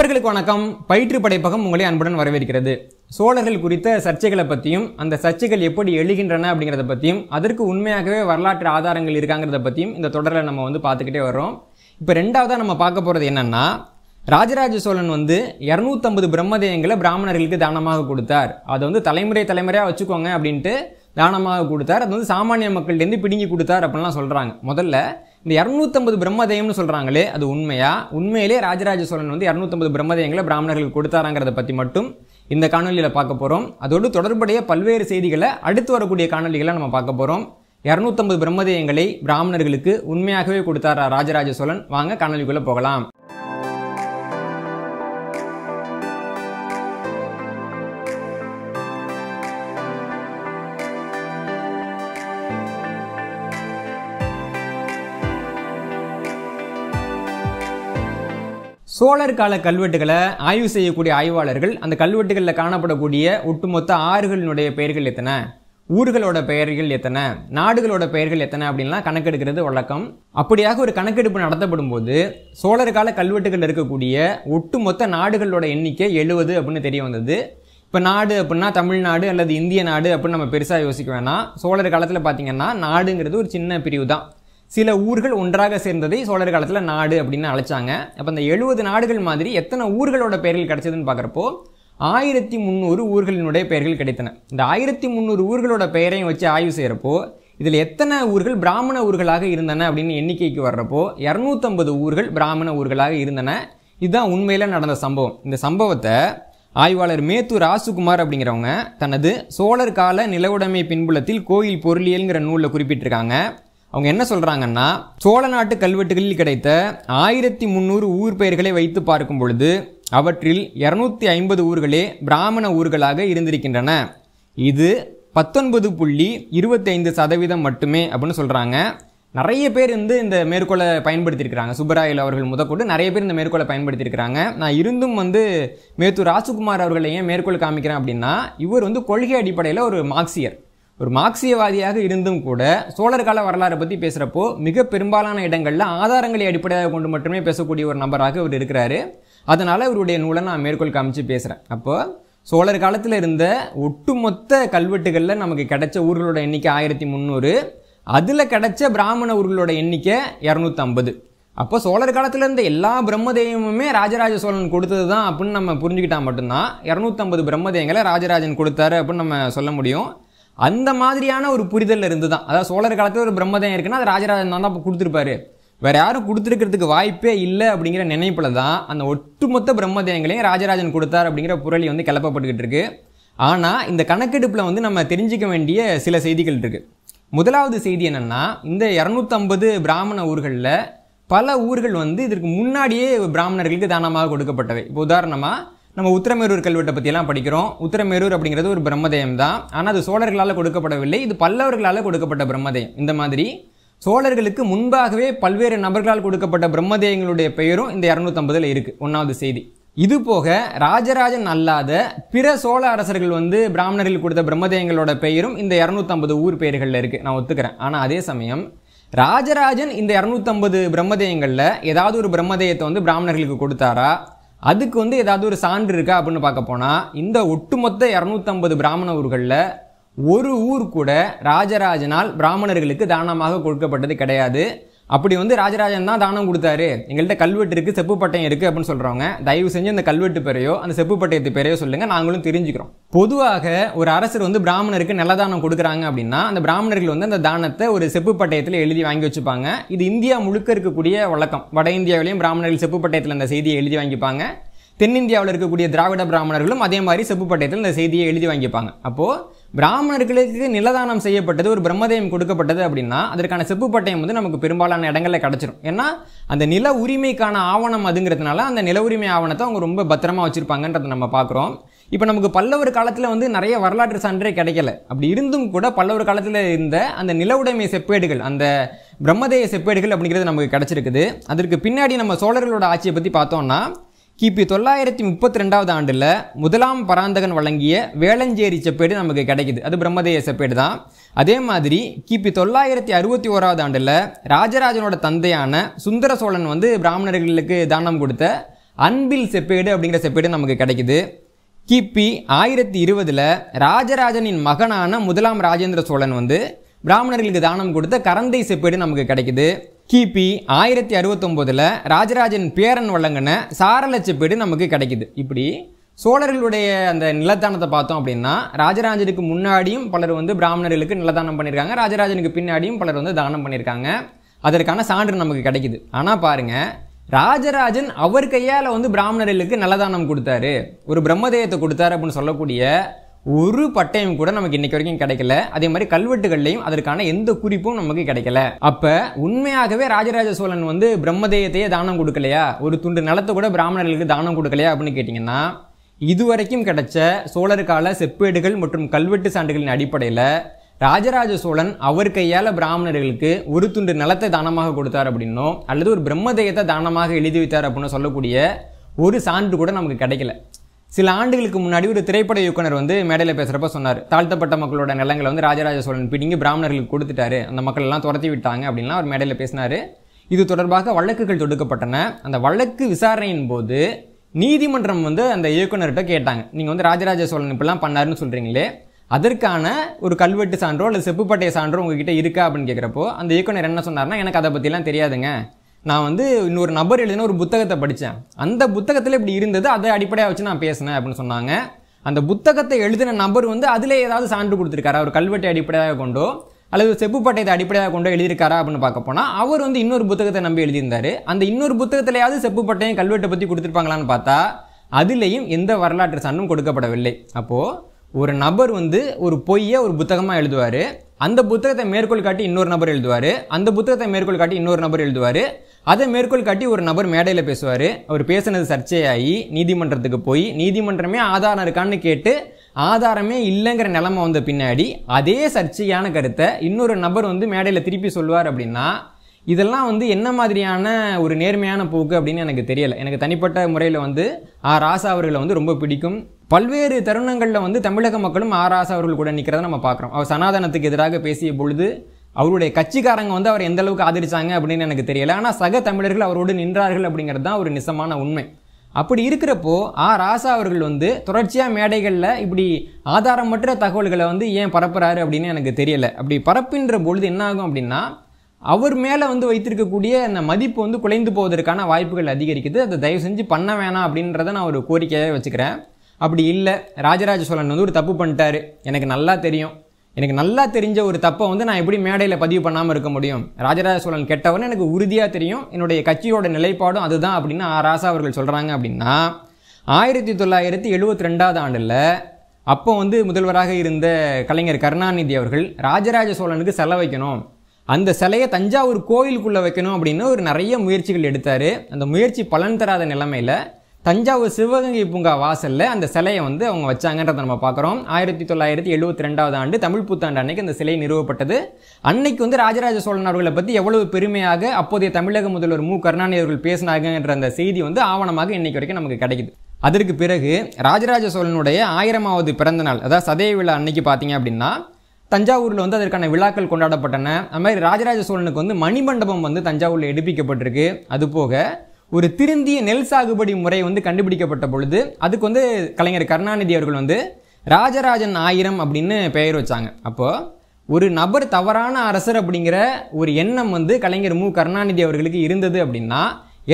நண்பர்களுக்கு வணக்கம் பயிற்று படைப்பகம் உங்களை அன்புடன் வரவேற்கிறது சோழர்கள் குறித்த சர்ச்சைகளை பற்றியும் அந்த சர்ச்சைகள் எப்படி எழுகின்றன அப்படிங்கிறத பற்றியும் அதற்கு உண்மையாகவே வரலாற்று ஆதாரங்கள் இருக்காங்கிறத பற்றியும் இந்த தொடரில் நம்ம வந்து பார்த்துக்கிட்டே வர்றோம் இப்போ ரெண்டாவதாக நம்ம பார்க்க போகிறது என்னென்னா ராஜராஜ சோழன் வந்து இரநூத்தம்பது பிரம்மதேயங்களை பிராமணர்களுக்கு தானமாக கொடுத்தார் அதை வந்து தலைமுறை தலைமுறையாக வச்சுக்கோங்க அப்படின்ட்டு தானமாக கொடுத்தார் அது வந்து சாமானிய மக்கள்லேருந்து பிடுங்கி கொடுத்தார் அப்படின்லாம் சொல்கிறாங்க முதல்ல இந்த இரநூத்தம்பது பிரம்மதயம்னு சொல்கிறாங்களே அது உண்மையா உண்மையிலே ராஜராஜ சோழன் வந்து இரநூத்தம்பது பிரம்மதயங்களை பிராமணர்களுக்கு கொடுத்தாராங்கிறத பற்றி மட்டும் இந்த காணொலியில் பார்க்க போகிறோம் அதோடு தொடர்புடைய பல்வேறு செய்திகளை அடுத்து வரக்கூடிய காணொலிகளை நம்ம பார்க்க போகிறோம் இரநூத்தம்பது பிரம்மதயங்களை பிராமணர்களுக்கு உண்மையாகவே கொடுத்தாரா ராஜராஜ சோழன் வாங்க காணொலிக்குள்ளே போகலாம் சோழர் கால கல்வெட்டுகளை ஆய்வு செய்யக்கூடிய ஆய்வாளர்கள் அந்த கல்வெட்டுகளில் காணப்படக்கூடிய ஒட்டுமொத்த ஆறுகளினுடைய பெயர்கள் எத்தனை ஊர்களோட பெயர்கள் எத்தனை நாடுகளோட பெயர்கள் எத்தனை அப்படின்லாம் கணக்கெடுக்கிறது வழக்கம் அப்படியாக ஒரு கணக்கெடுப்பு நடத்தப்படும் போது சோழர் கால கல்வெட்டுகளில் இருக்கக்கூடிய ஒட்டுமொத்த நாடுகளோட எண்ணிக்கை எழுபது அப்படின்னு தெரிய வந்தது இப்போ நாடு அப்படின்னா தமிழ்நாடு அல்லது இந்திய நாடு அப்படின்னு நம்ம பெருசாக யோசிக்க வேணாம் சோழர் காலத்தில் பார்த்திங்கன்னா நாடுங்கிறது ஒரு சின்ன பிரிவு தான் சில ஊர்கள் ஒன்றாக சேர்ந்ததை சோழர் காலத்தில் நாடு அப்படின்னு அழைச்சாங்க அப்போ அந்த எழுபது நாடுகள் மாதிரி எத்தனை ஊர்களோட பெயர்கள் கிடைச்சதுன்னு பார்க்குறப்போ ஆயிரத்தி முந்நூறு ஊர்களினுடைய பெயர்கள் கிடைத்தன இந்த ஆயிரத்தி முந்நூறு ஊர்களோட பெயரையும் வச்சு ஆய்வு செய்கிறப்போ இதில் எத்தனை ஊர்கள் பிராமண ஊர்களாக இருந்தன அப்படின்னு எண்ணிக்கைக்கு வர்றப்போ இரநூத்தம்பது ஊர்கள் பிராமண ஊர்களாக இருந்தன இதுதான் உண்மையில் நடந்த சம்பவம் இந்த சம்பவத்தை ஆய்வாளர் மேத்து ராசுகுமார் அப்படிங்கிறவங்க தனது சோழர் கால நிலவுடைமை பின்புலத்தில் கோயில் பொருளியல்ங்கிற நூலில் குறிப்பிட்டிருக்காங்க அவங்க என்ன சொல்கிறாங்கன்னா சோழ நாட்டு கல்வெட்டுகளில் கிடைத்த ஆயிரத்தி முந்நூறு ஊர் பெயர்களை வைத்து பார்க்கும் பொழுது அவற்றில் இரநூத்தி ஐம்பது ஊர்களே பிராமண ஊர்களாக இருந்திருக்கின்றன இது பத்தொன்பது புள்ளி இருபத்தைந்து சதவீதம் மட்டுமே அப்படின்னு சொல்கிறாங்க நிறைய பேர் வந்து இந்த மேற்கோளை பயன்படுத்தியிருக்கிறாங்க சுப்பராயல் அவர்கள் முதற்கொண்டு நிறைய பேர் இந்த மேற்கோளை பயன்படுத்தியிருக்கிறாங்க நான் இருந்தும் வந்து மேத்து ராசுகுமார் அவர்களை ஏன் மேற்கோள் காமிக்கிறேன் அப்படின்னா இவர் வந்து கொள்கை அடிப்படையில் ஒரு மார்க்சியர் ஒரு மார்க்சியவாதியாக இருந்தும் கூட சோழர் கால வரலாறை பற்றி பேசுகிறப்போ மிக பெரும்பாலான இடங்களில் ஆதாரங்களை அடிப்படையாக கொண்டு மட்டுமே பேசக்கூடிய ஒரு நபராக இவர் இருக்கிறாரு அதனால் இவருடைய நூலை நான் மேற்கோள் காமிச்சு பேசுகிறேன் அப்போது சோழர் காலத்தில் இருந்த ஒட்டுமொத்த கல்வெட்டுகளில் நமக்கு கிடைச்ச ஊர்களோட எண்ணிக்கை ஆயிரத்தி முந்நூறு அதில் கிடைச்ச பிராமண ஊர்களோட எண்ணிக்கை இரநூத்தம்பது அப்போ சோழர் காலத்தில் இருந்த எல்லா பிரம்மதெய்வமுமே ராஜராஜ சோழன் கொடுத்தது தான் அப்படின்னு நம்ம புரிஞ்சுக்கிட்டா மட்டும்தான் இரநூத்தம்பது பிரம்மதெய்வங்களை ராஜராஜன் கொடுத்தாரு அப்படின்னு நம்ம சொல்ல முடியும் அந்த மாதிரியான ஒரு புரிதல் இருந்து தான் அதாவது சோழர் காலத்தில் ஒரு பிரம்மதயம் இருக்குன்னா அது ராஜராஜன் தான் தான் கொடுத்துருப்பாரு வேறு யாரும் கொடுத்துருக்கிறதுக்கு வாய்ப்பே இல்லை அப்படிங்கிற நினைப்பில் தான் அந்த ஒட்டுமொத்த பிரம்மதயங்களையும் ராஜராஜன் கொடுத்தார் அப்படிங்கிற புரளி வந்து கிளப்பப்பட்டுக்கிட்டு இருக்கு ஆனால் இந்த கணக்கெடுப்பில் வந்து நம்ம தெரிஞ்சிக்க வேண்டிய சில செய்திகள் இருக்குது முதலாவது செய்தி என்னென்னா இந்த இரநூத்தம்பது பிராமண ஊர்களில் பல ஊர்கள் வந்து இதற்கு முன்னாடியே பிராமணர்களுக்கு தானமாக கொடுக்கப்பட்டவை இப்போ உதாரணமாக நம்ம உத்தரமேரூர் கல்வெட்டை பற்றியெல்லாம் படிக்கிறோம் உத்தரமேரூர் அப்படிங்கிறது ஒரு பிரம்மதயம் தான் ஆனால் அது சோழர்களால் கொடுக்கப்படவில்லை இது பல்லவர்களால் கொடுக்கப்பட்ட பிரம்மதயம் இந்த மாதிரி சோழர்களுக்கு முன்பாகவே பல்வேறு நபர்களால் கொடுக்கப்பட்ட பிரம்மதேயங்களுடைய பெயரும் இந்த இரநூத்தம்பதில் இருக்குது ஒன்றாவது செய்தி இது போக ராஜராஜன் அல்லாத பிற சோழ அரசர்கள் வந்து பிராமணர்கள் கொடுத்த பிரம்மதேயங்களோட பெயரும் இந்த இரநூத்தம்பது ஊர் பெயர்களில் இருக்குது நான் ஒத்துக்கிறேன் ஆனால் அதே சமயம் ராஜராஜன் இந்த இரநூத்தம்பது பிரம்மதேயங்களில் ஏதாவது ஒரு பிரம்மதேயத்தை வந்து பிராமணர்களுக்கு கொடுத்தாரா அதுக்கு வந்து ஏதாவது ஒரு சான்று இருக்கா அப்படின்னு பார்க்க போனால் இந்த ஒட்டுமொத்த இரநூத்தம்பது பிராமண ஊர்களில் ஒரு ஊர் கூட ராஜராஜனால் பிராமணர்களுக்கு தானமாக கொடுக்கப்பட்டது கிடையாது அப்படி வந்து ராஜராஜன் தான் தானம் கொடுத்தாரு எங்கள்கிட்ட கல்வெட்டு இருக்குது செப்பு பட்டயம் இருக்குது அப்படின்னு சொல்கிறவங்க தயவு செஞ்சு அந்த கல்வெட்டு பெறையோ அந்த செப்பு பட்டயத்து பெரையோ சொல்லுங்கள் நாங்களும் தெரிஞ்சுக்கிறோம் பொதுவாக ஒரு அரசர் வந்து பிராமணருக்கு தானம் கொடுக்குறாங்க அப்படின்னா அந்த பிராமணர்கள் வந்து அந்த தானத்தை ஒரு செப்பு பட்டயத்தில் எழுதி வாங்கி வச்சுப்பாங்க இது இந்தியா முழுக்க இருக்கக்கூடிய வழக்கம் வட இந்தியாவிலையும் பிராமணர்கள் செப்பு பட்டயத்தில் அந்த செய்தியை எழுதி வாங்கிப்பாங்க தென்னிந்தியாவில் இருக்கக்கூடிய திராவிட பிராமணர்களும் அதே மாதிரி செப்பு பட்டயத்தில் இந்த செய்தியை எழுதி வாங்கிப்பாங்க அப்போது பிராமணர்களுக்கு நிலதானம் செய்யப்பட்டது ஒரு பிரம்மதேயம் கொடுக்கப்பட்டது அப்படின்னா அதற்கான செப்பு பட்டயம் வந்து நமக்கு பெரும்பாலான இடங்களில் கிடச்சிரும் ஏன்னா அந்த நில உரிமைக்கான ஆவணம் அதுங்கிறதுனால அந்த நில உரிமை ஆவணத்தை அவங்க ரொம்ப பத்திரமாக வச்சுருப்பாங்கன்றத நம்ம பார்க்குறோம் இப்போ நமக்கு பல்லவர் காலத்தில் வந்து நிறைய வரலாற்று சான்றே கிடைக்கல அப்படி இருந்தும் கூட பல்லவர் காலத்தில் இருந்த அந்த நில உடைமை செப்பேடுகள் அந்த பிரம்மதேய செப்பேடுகள் அப்படிங்கிறது நமக்கு கிடச்சிருக்குது அதற்கு பின்னாடி நம்ம சோழர்களோட ஆட்சியை பற்றி பார்த்தோம்னா கிபி தொள்ளாயிரத்தி முப்பத்தி ரெண்டாவது ஆண்டில் முதலாம் பராந்தகன் வழங்கிய வேளஞ்சேரி செப்பேடு நமக்கு கிடைக்குது அது பிரம்மதேய செப்பேடு தான் அதே மாதிரி கிபி தொள்ளாயிரத்தி அறுபத்தி ஓராவது ஆண்டில் ராஜராஜனோட தந்தையான சுந்தர சோழன் வந்து பிராமணர்களுக்கு தானம் கொடுத்த அன்பில் செப்பேடு அப்படிங்கிற செப்பேடு நமக்கு கிடைக்குது கிபி ஆயிரத்தி இருபதில் ராஜராஜனின் மகனான முதலாம் ராஜேந்திர சோழன் வந்து பிராமணர்களுக்கு தானம் கொடுத்த கரந்தை செப்பேடு நமக்கு கிடைக்குது கிபி ஆயிரத்தி அறுபத்தொம்போதில் ராஜராஜன் பேரன் வழங்கின சாரலட்சப்பேடு நமக்கு கிடைக்குது இப்படி சோழர்களுடைய அந்த நிலத்தானத்தை பார்த்தோம் அப்படின்னா ராஜராஜனுக்கு முன்னாடியும் பலர் வந்து பிராமணர்களுக்கு நிலதானம் பண்ணியிருக்காங்க ராஜராஜனுக்கு பின்னாடியும் பலர் வந்து தானம் பண்ணியிருக்காங்க அதற்கான சான்று நமக்கு கிடைக்குது ஆனால் பாருங்கள் ராஜராஜன் அவர் கையால் வந்து பிராமணர்களுக்கு நல்லதானம் கொடுத்தாரு ஒரு பிரம்மதேயத்தை கொடுத்தாரு அப்படின்னு சொல்லக்கூடிய ஒரு பட்டயம் கூட நமக்கு இன்னைக்கு வரைக்கும் கிடைக்கல அதே மாதிரி கல்வெட்டுகள்லையும் அதற்கான எந்த குறிப்பும் நமக்கு கிடைக்கல அப்ப உண்மையாகவே ராஜராஜ சோழன் வந்து பிரம்மதேயத்தையே தானம் கொடுக்கலையா ஒரு துண்டு நிலத்தை கூட பிராமணர்களுக்கு தானம் கொடுக்கலையா அப்படின்னு கேட்டிங்கன்னா இதுவரைக்கும் கிடைச்ச சோழர் கால செப்பேடுகள் மற்றும் கல்வெட்டு சான்றுகளின் அடிப்படையில் ராஜராஜ சோழன் அவர் கையால் பிராமணர்களுக்கு ஒரு துண்டு நிலத்தை தானமாக கொடுத்தார் அப்படின்னோ அல்லது ஒரு பிரம்மதேயத்தை தானமாக எழுதி வைத்தார் அப்படின்னு சொல்லக்கூடிய ஒரு சான்று கூட நமக்கு கிடைக்கல சில ஆண்டுகளுக்கு முன்னாடி ஒரு திரைப்பட இயக்குனர் வந்து மேடையில் பேசுகிறப்ப சொன்னார் தாழ்த்தப்பட்ட மக்களோட நிலங்களை வந்து ராஜராஜ சோழன் பிடிங்கி பிராமணர்களுக்கு கொடுத்துட்டாரு அந்த மக்கள் எல்லாம் துரத்தி விட்டாங்க அப்படின்லாம் அவர் மேடையில் பேசினார் இது தொடர்பாக வழக்குகள் தொடுக்கப்பட்டன அந்த வழக்கு விசாரணையின் போது நீதிமன்றம் வந்து அந்த இயக்குனர்கிட்ட கேட்டாங்க நீங்கள் வந்து ராஜராஜ சோழன் இப்படிலாம் பண்ணாருன்னு சொல்கிறீங்களே அதற்கான ஒரு கல்வெட்டு சான்றோ அல்லது செப்புப்பட்டை சான்றோ உங்ககிட்ட இருக்கா அப்படின்னு கேட்குறப்போ அந்த இயக்குனர் என்ன சொன்னார்னா எனக்கு அதை பற்றிலாம் தெரியாதுங்க நான் வந்து இன்னொரு நபர் எழுதின ஒரு புத்தகத்தை படித்தேன் அந்த புத்தகத்தில் இப்படி இருந்தது அதை அடிப்படையாக வச்சு நான் பேசினேன் அப்படின்னு சொன்னாங்க அந்த புத்தகத்தை எழுதின நபர் வந்து அதில் ஏதாவது சான்று கொடுத்துருக்காரு ஒரு கல்வெட்டை அடிப்படையாக கொண்டோ அல்லது செப்புப்பட்டயத்தை அடிப்படையாக கொண்டு எழுதியிருக்காரா அப்படின்னு பார்க்க போனால் அவர் வந்து இன்னொரு புத்தகத்தை நம்பி எழுதியிருந்தார் அந்த இன்னொரு புத்தகத்திலையாவது செப்புப்பட்டையும் கல்வெட்டை பற்றி கொடுத்துருப்பாங்களான்னு பார்த்தா அதுலேயும் எந்த வரலாற்று சான்றும் கொடுக்கப்படவில்லை அப்போது ஒரு நபர் வந்து ஒரு பொய்யை ஒரு புத்தகமாக எழுதுவார் அந்த புத்தகத்தை மேற்கோள் காட்டி இன்னொரு நபர் எழுதுவார் அந்த புத்தகத்தை மேற்கோள் காட்டி இன்னொரு நபர் எழுதுவார் அதை மேற்கோள் காட்டி ஒரு நபர் மேடையில் பேசுவார் அவர் பேசினது சர்ச்சையாகி நீதிமன்றத்துக்கு போய் நீதிமன்றமே ஆதாரம் இருக்கான்னு கேட்டு ஆதாரமே இல்லைங்கிற நிலமை வந்த பின்னாடி அதே சர்ச்சையான கருத்தை இன்னொரு நபர் வந்து மேடையில் திருப்பி சொல்லுவார் அப்படின்னா இதெல்லாம் வந்து என்ன மாதிரியான ஒரு நேர்மையான போக்கு அப்படின்னு எனக்கு தெரியலை எனக்கு தனிப்பட்ட முறையில் வந்து ஆ ராசா அவர்களை வந்து ரொம்ப பிடிக்கும் பல்வேறு தருணங்களில் வந்து தமிழக மக்களும் ராசா அவர்கள் கூட நிற்கிறத நம்ம பார்க்குறோம் அவர் சனாதனத்துக்கு எதிராக பேசிய பொழுது அவருடைய கட்சிக்காரங்க வந்து அவர் எந்த அளவுக்கு ஆதரிச்சாங்க அப்படின்னு எனக்கு தெரியல ஆனால் சக தமிழர்கள் அவரோடு நின்றார்கள் அப்படிங்கிறது தான் ஒரு நிசமான உண்மை அப்படி இருக்கிறப்போ ஆ ராசா அவர்கள் வந்து தொடர்ச்சியாக மேடைகளில் இப்படி ஆதாரமற்ற தகவல்களை வந்து ஏன் பரப்புறாரு அப்படின்னு எனக்கு தெரியல அப்படி பரப்புன்ற பொழுது என்ன ஆகும் அப்படின்னா அவர் மேலே வந்து வைத்திருக்கக்கூடிய அந்த மதிப்பு வந்து குலைந்து போவதற்கான வாய்ப்புகள் அதிகரிக்குது அதை தயவு செஞ்சு பண்ண வேணாம் அப்படின்றத நான் ஒரு கோரிக்கையாக வச்சுக்கிறேன் அப்படி இல்லை ராஜராஜ சோழன் வந்து ஒரு தப்பு பண்ணிட்டாரு எனக்கு நல்லா தெரியும் எனக்கு நல்லா தெரிஞ்ச ஒரு தப்பை வந்து நான் எப்படி மேடையில் பதிவு பண்ணாமல் இருக்க முடியும் ராஜராஜ சோழன் கெட்டவன் எனக்கு உறுதியாக தெரியும் என்னுடைய கட்சியோட நிலைப்பாடும் அதுதான் அப்படின்னு ராசா அவர்கள் சொல்கிறாங்க அப்படின்னா ஆயிரத்தி தொள்ளாயிரத்தி எழுபத்தி ரெண்டாவது ஆண்டில் அப்போ வந்து முதல்வராக இருந்த கலைஞர் கருணாநிதி அவர்கள் ராஜராஜ சோழனுக்கு செலை வைக்கணும் அந்த சிலையை தஞ்சாவூர் கோவிலுக்குள்ளே வைக்கணும் அப்படின்னு ஒரு நிறைய முயற்சிகள் எடுத்தார் அந்த முயற்சி பலன் தராத நிலைமையில் தஞ்சாவூர் சிவகங்கை பூங்கா வாசலில் அந்த சிலையை வந்து அவங்க வச்சாங்கன்றதை நம்ம பார்க்குறோம் ஆயிரத்தி தொள்ளாயிரத்தி எழுபத்தி ரெண்டாவது ஆண்டு தமிழ் புத்தாண்டு அன்னைக்கு அந்த சிலை நிறுவப்பட்டது அன்னைக்கு வந்து ராஜராஜ சோழன் அவர்களை பற்றி எவ்வளவு பெருமையாக அப்போதைய தமிழக முதல்வர் மு கருணாநிதி அவர்கள் பேசினாங்கன்ற அந்த செய்தி வந்து ஆவணமாக இன்னைக்கு வரைக்கும் நமக்கு கிடைக்குது அதற்கு பிறகு ராஜராஜ சோழனுடைய ஆயிரமாவது பிறந்த நாள் அதாவது சதய விழா அன்னைக்கு பார்த்தீங்க அப்படின்னா தஞ்சாவூரில் வந்து அதற்கான விழாக்கள் கொண்டாடப்பட்டன அது மாதிரி ராஜராஜ சோழனுக்கு வந்து மணிமண்டபம் வந்து தஞ்சாவூரில் எடுப்பிக்கப்பட்டிருக்கு அதுபோக ஒரு திருந்திய நெல் சாகுபடி முறை வந்து கண்டுபிடிக்கப்பட்ட பொழுது அதுக்கு வந்து கலைஞர் கருணாநிதி அவர்கள் வந்து ராஜராஜன் ஆயிரம் அப்படின்னு பெயர் வச்சாங்க அப்போது ஒரு நபர் தவறான அரசர் அப்படிங்கிற ஒரு எண்ணம் வந்து கலைஞர் மு கருணாநிதி அவர்களுக்கு இருந்தது அப்படின்னா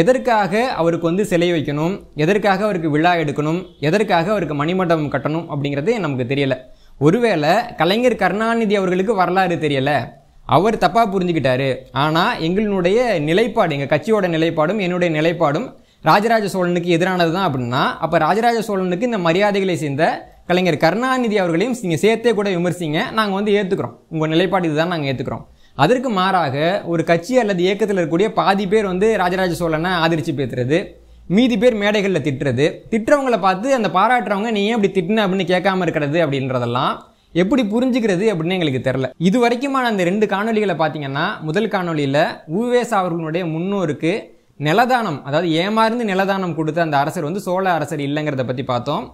எதற்காக அவருக்கு வந்து சிலை வைக்கணும் எதற்காக அவருக்கு விழா எடுக்கணும் எதற்காக அவருக்கு மணிமண்டபம் கட்டணும் அப்படிங்கிறது நமக்கு தெரியலை ஒருவேளை கலைஞர் கருணாநிதி அவர்களுக்கு வரலாறு தெரியலை அவர் தப்பாக புரிஞ்சுக்கிட்டாரு ஆனால் எங்களுடைய நிலைப்பாடு எங்கள் கட்சியோட நிலைப்பாடும் என்னுடைய நிலைப்பாடும் ராஜராஜ சோழனுக்கு எதிரானது தான் அப்படின்னா அப்போ ராஜராஜ சோழனுக்கு இந்த மரியாதைகளை சேர்ந்த கலைஞர் கருணாநிதி அவர்களையும் நீங்கள் சேர்த்தே கூட விமர்சிங்க நாங்கள் வந்து ஏற்றுக்கிறோம் உங்கள் நிலைப்பாடு இதுதான் நாங்கள் ஏற்றுக்கிறோம் அதற்கு மாறாக ஒரு கட்சி அல்லது இயக்கத்தில் இருக்கக்கூடிய பாதி பேர் வந்து ராஜராஜ சோழனை ஆதரித்து பேசுறது மீதி பேர் மேடைகளில் திட்டுறது திட்டுறவங்களை பார்த்து அந்த பாராட்டுறவங்க நீ ஏன் இப்படி திட்டின அப்படின்னு கேட்காம இருக்கிறது அப்படின்றதெல்லாம் எப்படி புரிஞ்சுக்கிறது அப்படின்னு எங்களுக்கு தெரில இது வரைக்குமான அந்த ரெண்டு காணொலிகளை பார்த்தீங்கன்னா முதல் காணொலியில் உவேஸ் அவர்களுடைய முன்னோருக்கு நிலதானம் அதாவது ஏமாறுந்து நிலதானம் கொடுத்த அந்த அரசர் வந்து சோழ அரசர் இல்லைங்கிறத பற்றி பார்த்தோம்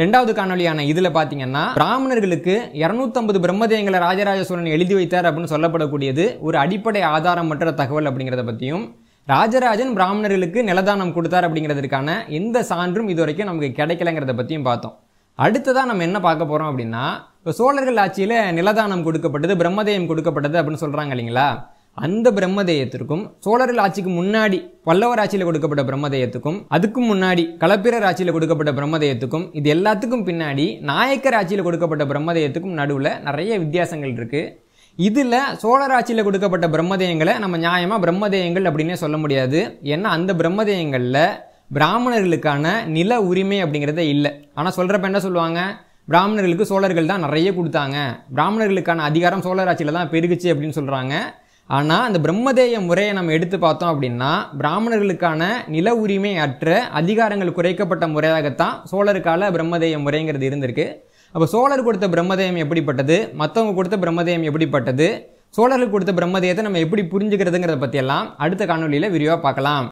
ரெண்டாவது காணொலியான இதில் பார்த்தீங்கன்னா பிராமணர்களுக்கு இரநூத்தம்பது பிரம்மதேயங்களை ராஜராஜ சோழன் எழுதி வைத்தார் அப்படின்னு சொல்லப்படக்கூடியது ஒரு அடிப்படை ஆதாரமற்ற தகவல் அப்படிங்கிறத பற்றியும் ராஜராஜன் பிராமணர்களுக்கு நிலதானம் கொடுத்தார் அப்படிங்கிறதுக்கான எந்த சான்றும் இது வரைக்கும் நமக்கு கிடைக்கலங்கிறத பற்றியும் பார்த்தோம் அடுத்ததாக நம்ம என்ன பார்க்க போகிறோம் அப்படின்னா இப்போ சோழர்கள் ஆட்சியில் நிலதானம் கொடுக்கப்பட்டது பிரம்மதேயம் கொடுக்கப்பட்டது அப்படின்னு சொல்கிறாங்க இல்லைங்களா அந்த பிரம்மதேயத்திற்கும் சோழர்கள் ஆட்சிக்கு முன்னாடி பல்லவர் ஆட்சியில் கொடுக்கப்பட்ட பிரம்மதேயத்துக்கும் அதுக்கும் முன்னாடி களப்பிரர் ஆட்சியில் கொடுக்கப்பட்ட பிரம்மதேயத்துக்கும் இது எல்லாத்துக்கும் பின்னாடி நாயக்கர் ஆட்சியில் கொடுக்கப்பட்ட பிரம்மதேயத்துக்கும் நடுவில் நிறைய வித்தியாசங்கள் இருக்குது இதில் சோழர் ஆட்சியில் கொடுக்கப்பட்ட பிரம்மதேயங்களை நம்ம நியாயமாக பிரம்மதேயங்கள் அப்படின்னே சொல்ல முடியாது ஏன்னா அந்த பிரம்மதேயங்களில் பிராமணர்களுக்கான நில உரிமை அப்படிங்கிறத இல்லை ஆனால் சொல்கிறப்ப என்ன சொல்லுவாங்க பிராமணர்களுக்கு சோழர்கள் தான் நிறைய கொடுத்தாங்க பிராமணர்களுக்கான அதிகாரம் சோழர் ஆட்சியில் தான் பெருகுச்சு அப்படின்னு சொல்கிறாங்க ஆனால் அந்த பிரம்மதேய முறையை நம்ம எடுத்து பார்த்தோம் அப்படின்னா பிராமணர்களுக்கான நில உரிமை அற்ற அதிகாரங்கள் குறைக்கப்பட்ட முறையாகத்தான் சோழருக்கால பிரம்மதேய முறைங்கிறது இருந்திருக்கு அப்போ சோழர் கொடுத்த பிரம்மதேயம் எப்படிப்பட்டது மற்றவங்க கொடுத்த பிரம்மதேயம் எப்படிப்பட்டது சோழர்கள் கொடுத்த பிரம்மதேயத்தை நம்ம எப்படி புரிஞ்சுக்கிறதுங்கிறத பற்றியெல்லாம் அடுத்த காணொலியில் விரிவாக பார்க்கலாம்